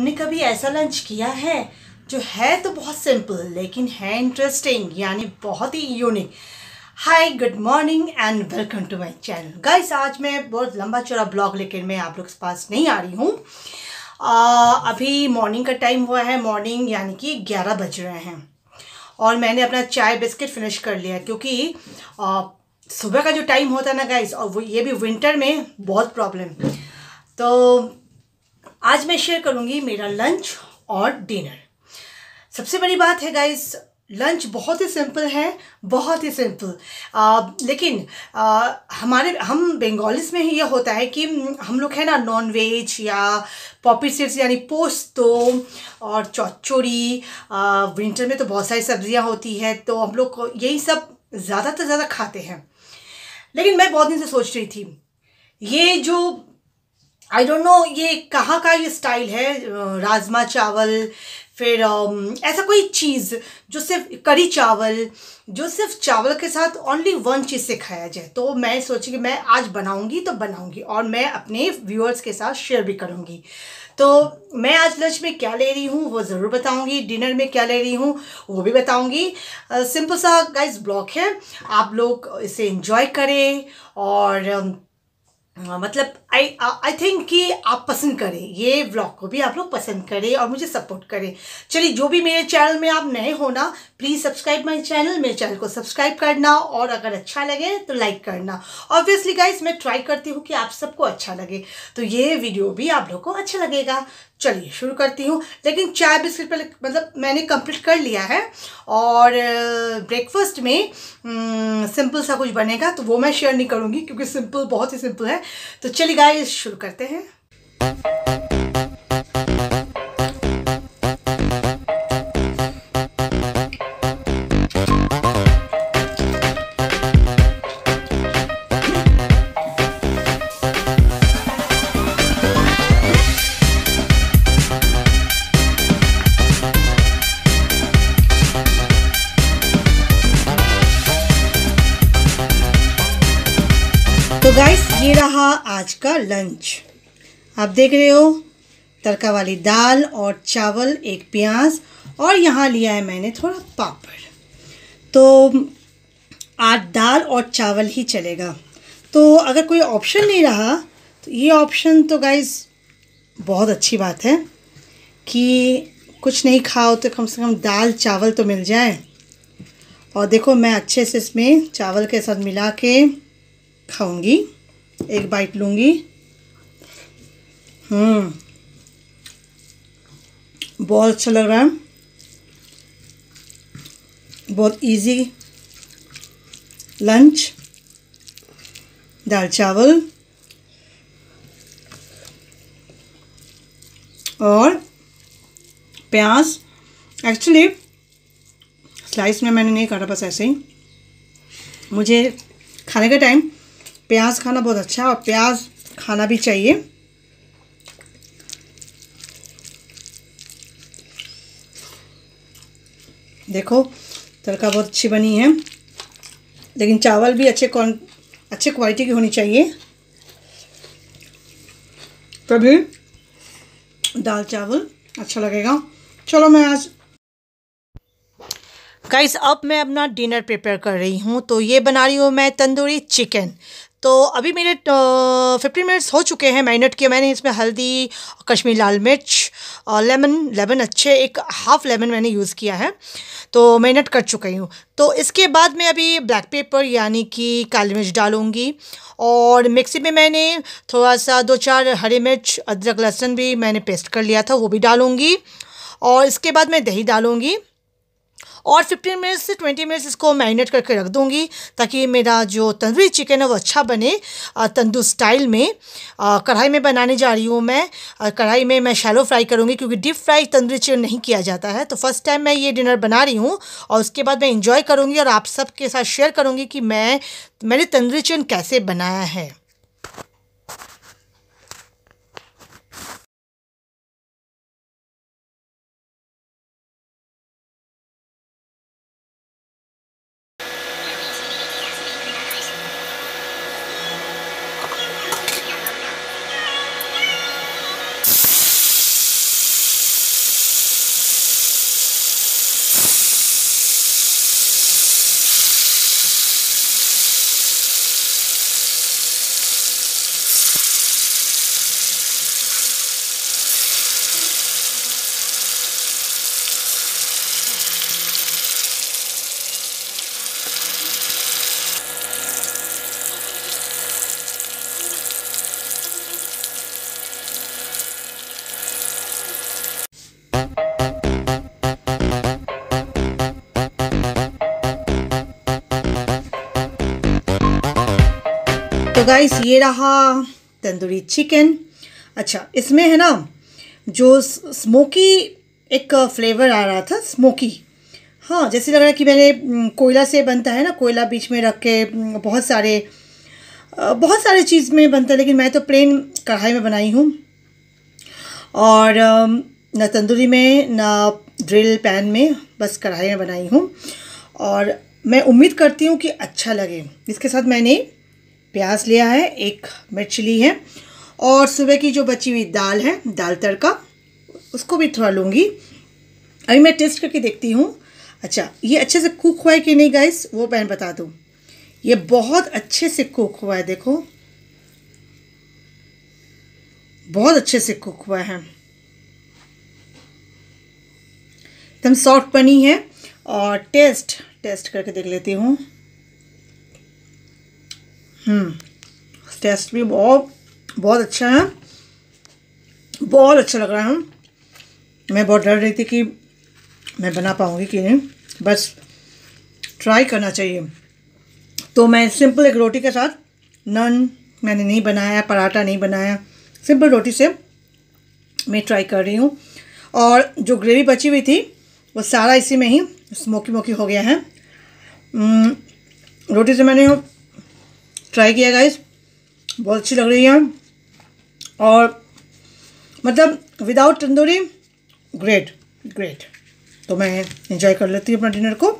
आपने कभी ऐसा लंच किया है जो है तो बहुत सिंपल लेकिन है इंटरेस्टिंग यानी बहुत ही unique hi good morning and welcome to my channel guys आज मैं बहुत लंबा चौड़ा ब्लॉग लेकिन मैं आप लोग के पास नहीं आ रही हूँ अभी मॉर्निंग का टाइम हुआ है मॉर्निंग यानी कि ग्यारह बज रहे हैं और मैंने अपना चाय बिस्किट फिनिश कर लिया क्योंकि आ, सुबह का जो टाइम होता है ना गाइस और वो ये भी विंटर में बहुत प्रॉब्लम तो आज मैं शेयर करूँगी मेरा लंच और डिनर सबसे बड़ी बात है गाइस लंच बहुत ही सिंपल है बहुत ही सिंपल आ, लेकिन आ, हमारे हम बंगालीज में ही ये होता है कि हम्म, हम लोग है ना नॉन वेज या पॉपी सीड्स यानी पोस्तो और चौचोड़ी विंटर में तो बहुत सारी सब्जियां होती हैं तो हम लोग यही सब ज़्यादा से ज़्यादा खाते हैं लेकिन मैं बहुत दिन से सोच रही थी ये जो आई डोंट नो ये कहाँ का ये स्टाइल है राजमा चावल फिर ऐसा कोई चीज़ जो सिर्फ करी चावल जो सिर्फ चावल के साथ ओनली वन चीज़ से खाया जाए तो मैं सोची कि मैं आज बनाऊंगी तो बनाऊंगी और मैं अपने व्यूअर्स के साथ शेयर भी करूंगी तो मैं आज लंच में क्या ले रही हूँ वो ज़रूर बताऊँगी डिनर में क्या ले रही हूँ वो भी बताऊँगी सिंपल सा गाइस ब्लॉक है आप लोग इसे इन्जॉय करें और हाँ, मतलब आई आई थिंक कि आप पसंद करें ये व्लॉग को भी आप लोग पसंद करें और मुझे सपोर्ट करें चलिए जो भी मेरे चैनल में आप नए हो ना प्लीज़ सब्सक्राइब माय चैनल मेरे चैनल को सब्सक्राइब करना और अगर अच्छा लगे तो लाइक करना ऑब्वियसली गाइज मैं ट्राई करती हूँ कि आप सबको अच्छा लगे तो ये वीडियो भी आप लोग को अच्छा लगेगा चलिए शुरू करती हूँ लेकिन चाय बिस्किट पहले मतलब मैंने कंप्लीट कर लिया है और ब्रेकफास्ट में सिंपल सा कुछ बनेगा तो वो मैं शेयर नहीं करूँगी क्योंकि सिंपल बहुत ही सिंपल है तो चलिए गाइस शुरू करते हैं तो गाइस ये रहा आज का लंच आप देख रहे हो तड़का वाली दाल और चावल एक प्याज और यहाँ लिया है मैंने थोड़ा पापड़ तो आज दाल और चावल ही चलेगा तो अगर कोई ऑप्शन नहीं रहा तो ये ऑप्शन तो गाइस बहुत अच्छी बात है कि कुछ नहीं खाओ तो कम से कम दाल चावल तो मिल जाए और देखो मैं अच्छे से इसमें चावल के साथ मिला के खाऊंगी एक बाइट लूंगी हम्म बहुत अच्छा लग रहा है बहुत इजी लंच दाल चावल और प्याज एक्चुअली स्लाइस में मैंने नहीं काटा बस ऐसे ही मुझे खाने का टाइम प्याज खाना बहुत अच्छा है और प्याज खाना भी चाहिए देखो तड़का बहुत अच्छी बनी है लेकिन चावल भी अच्छे कौन अच्छे क्वालिटी की होनी चाहिए तभी दाल चावल अच्छा लगेगा चलो मैं आज गाइस अब मैं अपना डिनर प्रिपेयर कर रही हूँ तो ये बना रही हूँ मैं तंदूरी चिकन तो अभी मेरे फिफ्टीन मिनट्स हो चुके हैं मैरिनेट किए मैंने इसमें हल्दी कश्मीरी लाल मिर्च और लेमन लेमन अच्छे एक हाफ़ लेमन मैंने यूज़ किया है तो मैरिनेट कर चुकी हूँ तो इसके बाद मैं अभी ब्लैक पेपर यानी कि काली मिर्च डालूँगी और मिक्सी में मैंने थोड़ा सा दो चार हरी मिर्च अदरक लहसुन भी मैंने पेस्ट कर लिया था वो भी डालूँगी और इसके बाद मैं दही डालूँगी और 15 मिनट्स से 20 मिनट्स इसको मैरिनेट करके रख दूँगी ताकि मेरा जो तंदूरी चिकन है वो अच्छा बने तंदूर स्टाइल में कढ़ाई में बनाने जा रही हूँ मैं कढ़ाई में मैं शैलो फ्राई करूँगी क्योंकि डीप फ्राई तंदूरी चिकन नहीं किया जाता है तो फर्स्ट टाइम मैं ये डिनर बना रही हूँ और उसके बाद मैं इंजॉय करूँगी और आप सबके साथ शेयर करूँगी कि मैं मैंने तंदूरी चिकन कैसे बनाया है गाइस ये रहा तंदूरी चिकन अच्छा इसमें है ना जो स्मोकी एक फ्लेवर आ रहा था स्मोकी हाँ जैसे लग रहा है कि मैंने कोयला से बनता है ना कोयला बीच में रख के बहुत सारे बहुत सारे चीज़ में बनता है लेकिन मैं तो प्लेन कढ़ाई में बनाई हूँ और ना तंदूरी में ना ड्रिल पैन में बस कढ़ाई में बनाई हूँ और मैं उम्मीद करती हूँ कि अच्छा लगे इसके साथ मैंने प्याज लिया है एक मिर्च ली है और सुबह की जो बची हुई दाल है दाल तड़का उसको भी थोड़ा लूँगी अभी मैं टेस्ट करके देखती हूँ अच्छा ये अच्छे से कुक हुआ है कि नहीं गाइस वो बहन बता दूँ ये बहुत अच्छे से कुक हुआ है देखो बहुत अच्छे से कुक हुआ है एकदम सॉफ्ट बनी है और टेस्ट टेस्ट करके देख लेती हूँ हम्म, टेस्ट भी बहुत बहुत अच्छा है बहुत अच्छा लग रहा है मैं बहुत डर रही थी कि मैं बना पाऊँगी कि नहीं बस ट्राई करना चाहिए तो मैं सिंपल एक रोटी के साथ नन मैंने नहीं बनाया पराठा नहीं बनाया सिंपल रोटी से मैं ट्राई कर रही हूँ और जो ग्रेवी बची हुई थी वो सारा इसी में ही स्मोकी मोकी हो गया है हम्म, रोटी से मैंने ट्राई किया गाइस बहुत अच्छी लग रही है और मतलब विदाउट तंदूरी ग्रेट ग्रेट तो मैं इंजॉय कर लेती हूँ अपना डिनर को